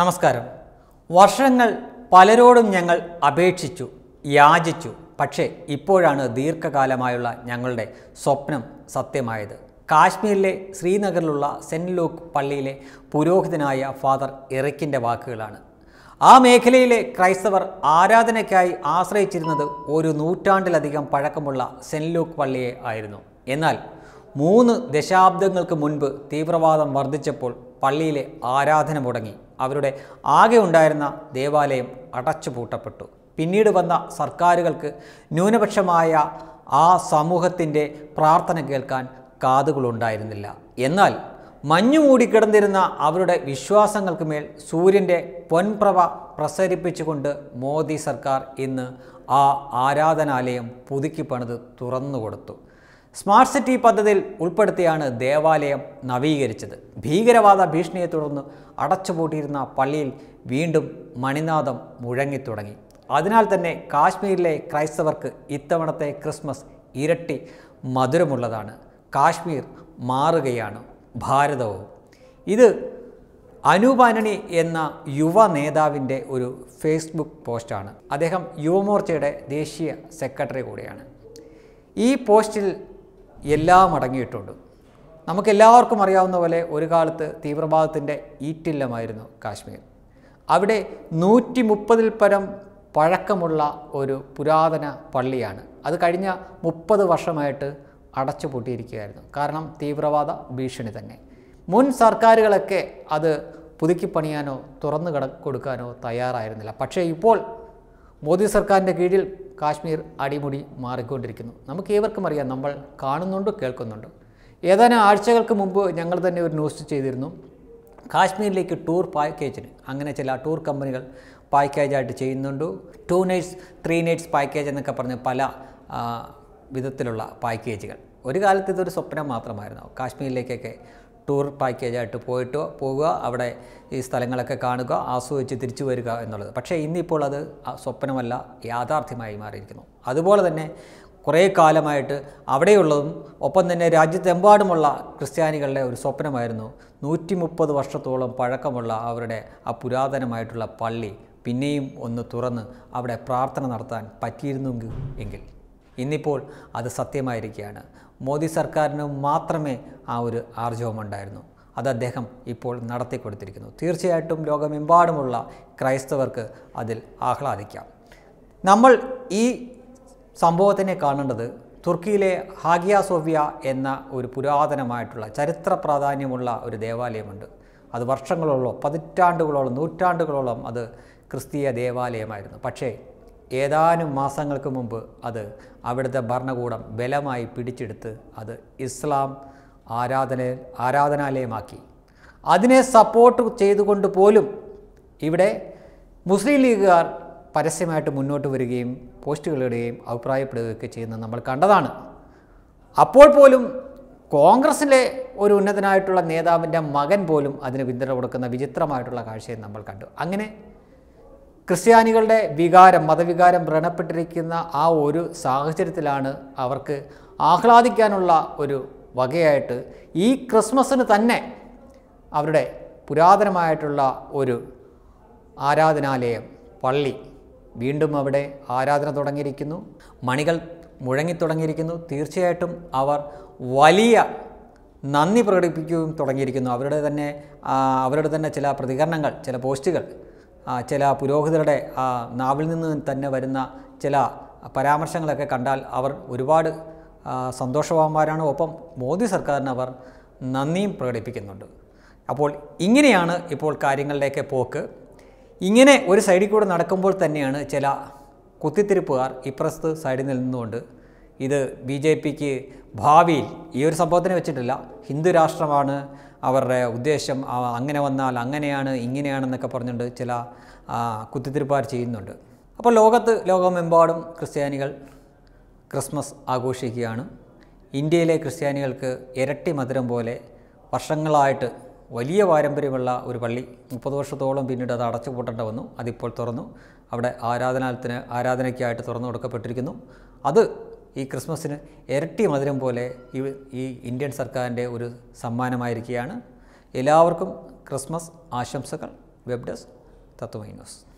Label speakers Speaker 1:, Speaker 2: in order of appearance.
Speaker 1: നമസ്കാരം വർഷങ്ങൾ പലരോടും ഞങ്ങൾ അപേക്ഷിച്ചു യാചിച്ചു പക്ഷേ ഇപ്പോഴാണ് ദീർഘകാലമായുള്ള ഞങ്ങളുടെ സ്വപ്നം സത്യമായത് കാശ്മീരിലെ ശ്രീനഗറിലുള്ള സെൻറ്റ് ലൂക്ക് പള്ളിയിലെ പുരോഹിതനായ ഫാദർ എറിക്കിൻ്റെ വാക്കുകളാണ് ആ മേഖലയിലെ ക്രൈസ്തവർ ആരാധനയ്ക്കായി ആശ്രയിച്ചിരുന്നത് ഒരു നൂറ്റാണ്ടിലധികം പഴക്കമുള്ള സെൻറ്റ് ലൂക്ക് പള്ളിയെ ആയിരുന്നു എന്നാൽ മൂന്ന് ദശാബ്ദങ്ങൾക്ക് മുൻപ് തീവ്രവാദം വർദ്ധിച്ചപ്പോൾ പള്ളിയിലെ ആരാധന മുടങ്ങി അവരുടെ ആകെ ഉണ്ടായിരുന്ന ദേവാലയം അടച്ചുപൂട്ടപ്പെട്ടു പിന്നീട് വന്ന സർക്കാരുകൾക്ക് ന്യൂനപക്ഷമായ ആ സമൂഹത്തിൻ്റെ പ്രാർത്ഥന കേൾക്കാൻ കാതുകളുണ്ടായിരുന്നില്ല എന്നാൽ മഞ്ഞു മൂടിക്കിടന്നിരുന്ന അവരുടെ വിശ്വാസങ്ങൾക്ക് മേൽ സൂര്യൻ്റെ പൊൻപ്രഭ പ്രസരിപ്പിച്ചുകൊണ്ട് മോദി സർക്കാർ ഇന്ന് ആ ആരാധനാലയം പുതുക്കി പണിത് തുറന്നു കൊടുത്തു സ്മാർട്ട് സിറ്റി പദ്ധതിയിൽ ഉൾപ്പെടുത്തിയാണ് ദേവാലയം നവീകരിച്ചത് ഭീകരവാദ ഭീഷണിയെ തുടർന്ന് അടച്ചുപൂട്ടിയിരുന്ന പള്ളിയിൽ വീണ്ടും മണിനാഥം മുഴങ്ങിത്തുടങ്ങി അതിനാൽ തന്നെ കാശ്മീരിലെ ക്രൈസ്തവർക്ക് ഇത്തവണത്തെ ക്രിസ്മസ് ഇരട്ടി മധുരമുള്ളതാണ് കാശ്മീർ മാറുകയാണ് ഭാരതവും ഇത് അനുപാനണി എന്ന യുവ നേതാവിൻ്റെ ഒരു ഫേസ്ബുക്ക് പോസ്റ്റാണ് അദ്ദേഹം യുവമോർച്ചയുടെ ദേശീയ സെക്രട്ടറി കൂടിയാണ് ഈ പോസ്റ്റിൽ എല്ലാം അടങ്ങിയിട്ടുണ്ട് നമുക്കെല്ലാവർക്കും അറിയാവുന്ന പോലെ ഒരു കാലത്ത് തീവ്രവാദത്തിൻ്റെ ഈറ്റില്ലമായിരുന്നു കാശ്മീർ അവിടെ നൂറ്റി മുപ്പതിൽ പരം പഴക്കമുള്ള ഒരു പുരാതന പള്ളിയാണ് അത് കഴിഞ്ഞ മുപ്പത് വർഷമായിട്ട് പൂട്ടിയിരിക്കുകയായിരുന്നു കാരണം തീവ്രവാദ ഭീഷണി തന്നെ മുൻ സർക്കാരുകളൊക്കെ അത് പുതുക്കിപ്പണിയാനോ തുറന്നു കൊടുക്കാനോ തയ്യാറായിരുന്നില്ല പക്ഷേ ഇപ്പോൾ മോദി സർക്കാരിൻ്റെ കീഴിൽ കാശ്മീർ അടിമുടി മാറിക്കൊണ്ടിരിക്കുന്നു നമുക്ക് ഏവർക്കും അറിയാം നമ്മൾ കാണുന്നുണ്ട് കേൾക്കുന്നുണ്ട് ഏതാനും ആഴ്ചകൾക്ക് മുമ്പ് ഞങ്ങൾ തന്നെ ഒരു ന്യൂസ് ചെയ്തിരുന്നു കാശ്മീരിലേക്ക് ടൂർ പാക്കേജിന് അങ്ങനെ ചില ടൂർ കമ്പനികൾ പാക്കേജായിട്ട് ചെയ്യുന്നുണ്ട് two nights three nights package എന്നൊക്കെ പറഞ്ഞ് പല വിധത്തിലുള്ള പാക്കേജുകൾ ഒരു കാലത്ത് ഇതൊരു സ്വപ്നം മാത്രമായിരുന്നു കാശ്മീരിലേക്കൊക്കെ ടൂർ പാക്കേജായിട്ട് പോയിട്ടോ പോവുക അവിടെ ഈ സ്ഥലങ്ങളൊക്കെ കാണുക ആസ്വദിച്ച് തിരിച്ചു വരിക എന്നുള്ളത് പക്ഷേ ഇന്നിപ്പോൾ അത് സ്വപ്നമല്ല യാഥാർത്ഥ്യമായി മാറിയിരിക്കുന്നു അതുപോലെ തന്നെ കുറേ കാലമായിട്ട് അവിടെയുള്ളതും ഒപ്പം തന്നെ രാജ്യത്തെമ്പാടുമുള്ള ക്രിസ്ത്യാനികളുടെ ഒരു സ്വപ്നമായിരുന്നു നൂറ്റി മുപ്പത് വർഷത്തോളം പഴക്കമുള്ള അവരുടെ ആ പുരാതനമായിട്ടുള്ള പള്ളി പിന്നെയും ഒന്ന് തുറന്ന് അവിടെ പ്രാർത്ഥന നടത്താൻ പറ്റിയിരുന്നു എങ്കിൽ ഇന്നിപ്പോൾ അത് സത്യമായിരിക്കുകയാണ് മോദി സർക്കാരിന് മാത്രമേ ആ ഒരു ആർജവമുണ്ടായിരുന്നു അത് അദ്ദേഹം ഇപ്പോൾ നടത്തിക്കൊടുത്തിരിക്കുന്നു തീർച്ചയായിട്ടും ലോകമെമ്പാടുമുള്ള ക്രൈസ്തവർക്ക് അതിൽ ആഹ്ലാദിക്കാം നമ്മൾ ഈ സംഭവത്തിനെ കാണേണ്ടത് തുർക്കിയിലെ ഹാഗിയ സോഫിയ എന്ന ഒരു പുരാതനമായിട്ടുള്ള ചരിത്ര പ്രാധാന്യമുള്ള ഒരു ദേവാലയമുണ്ട് അത് വർഷങ്ങളോളം പതിറ്റാണ്ടുകളോളം നൂറ്റാണ്ടുകളോളം അത് ക്രിസ്തീയ ദേവാലയമായിരുന്നു പക്ഷേ ഏതാനും മാസങ്ങൾക്ക് മുമ്പ് അത് അവിടുത്തെ ഭരണകൂടം ബലമായി പിടിച്ചെടുത്ത് അത് ഇസ്ലാം ആരാധന ആരാധനാലയമാക്കി അതിനെ സപ്പോർട്ട് ചെയ്തുകൊണ്ട് പോലും ഇവിടെ മുസ്ലിം ലീഗുകാർ പരസ്യമായിട്ട് മുന്നോട്ട് വരികയും പോസ്റ്റുകളിടുകയും അഭിപ്രായപ്പെടുകയൊക്കെ ചെയ്യുന്നത് നമ്മൾ കണ്ടതാണ് അപ്പോൾ പോലും കോൺഗ്രസിലെ ഒരു ഉന്നതനായിട്ടുള്ള നേതാവിൻ്റെ മകൻ പോലും അതിന് പിന്തുണ കൊടുക്കുന്ന വിചിത്രമായിട്ടുള്ള കാഴ്ചയും നമ്മൾ കണ്ടു അങ്ങനെ ക്രിസ്ത്യാനികളുടെ വികാരം മതവികാരം വ്രണപ്പെട്ടിരിക്കുന്ന ആ ഒരു സാഹചര്യത്തിലാണ് അവർക്ക് ആഹ്ലാദിക്കാനുള്ള ഒരു വകയായിട്ട് ഈ ക്രിസ്മസിന് തന്നെ അവരുടെ പുരാതനമായിട്ടുള്ള ഒരു ആരാധനാലയം പള്ളി വീണ്ടും അവിടെ ആരാധന തുടങ്ങിയിരിക്കുന്നു മണികൾ മുഴങ്ങിത്തുടങ്ങിയിരിക്കുന്നു തീർച്ചയായിട്ടും അവർ വലിയ നന്ദി പ്രകടിപ്പിക്കുകയും തുടങ്ങിയിരിക്കുന്നു അവരുടെ തന്നെ അവരുടെ തന്നെ ചില പ്രതികരണങ്ങൾ ചില പോസ്റ്റുകൾ ചില പുരോഹിതരുടെ നാവിൽ നിന്ന് തന്നെ വരുന്ന ചില പരാമർശങ്ങളൊക്കെ കണ്ടാൽ അവർ ഒരുപാട് സന്തോഷവാന്മാരാണ് ഒപ്പം മോദി സർക്കാരിന് അവർ നന്ദിയും പ്രകടിപ്പിക്കുന്നുണ്ട് അപ്പോൾ ഇങ്ങനെയാണ് ഇപ്പോൾ കാര്യങ്ങളുടെയൊക്കെ പോക്ക് ഇങ്ങനെ ഒരു സൈഡിൽ കൂടെ നടക്കുമ്പോൾ തന്നെയാണ് ചില കുത്തിത്തിരിപ്പുകാർ ഇപ്രസ്ത് സൈഡിൽ നിന്നുകൊണ്ട് ഇത് ബി ജെ പിക്ക് ഭാവിയിൽ ഈ ഒരു സംഭവത്തിനെ വെച്ചിട്ടില്ല ഹിന്ദു രാഷ്ട്രമാണ് അവരുടെ ഉദ്ദേശം അങ്ങനെ വന്നാൽ അങ്ങനെയാണ് ഇങ്ങനെയാണെന്നൊക്കെ പറഞ്ഞുകൊണ്ട് ചില കുത്തിത്തിരിപ്പാർ ചെയ്യുന്നുണ്ട് അപ്പോൾ ലോകത്ത് ലോകമെമ്പാടും ക്രിസ്ത്യാനികൾ ക്രിസ്മസ് ആഘോഷിക്കുകയാണ് ഇന്ത്യയിലെ ക്രിസ്ത്യാനികൾക്ക് ഇരട്ടി മധുരം പോലെ വർഷങ്ങളായിട്ട് വലിയ പാരമ്പര്യമുള്ള ഒരു പള്ളി മുപ്പത് വർഷത്തോളം പിന്നീട് അത് അടച്ചു പൂട്ടേണ്ട വന്നു അതിപ്പോൾ തുറന്നു അവിടെ ആരാധനാലത്തിന് ആരാധനയ്ക്കായിട്ട് തുറന്നു കൊടുക്കപ്പെട്ടിരിക്കുന്നു അത് ഈ ക്രിസ്മസിന് ഇരട്ടി മധുരം പോലെ ഈ ഈ ഇന്ത്യൻ സർക്കാരിൻ്റെ ഒരു സമ്മാനമായിരിക്കുകയാണ് എല്ലാവർക്കും ക്രിസ്മസ് ആശംസകൾ വെബ് ഡെസ്ക് തത്വമൈ ന്യൂസ്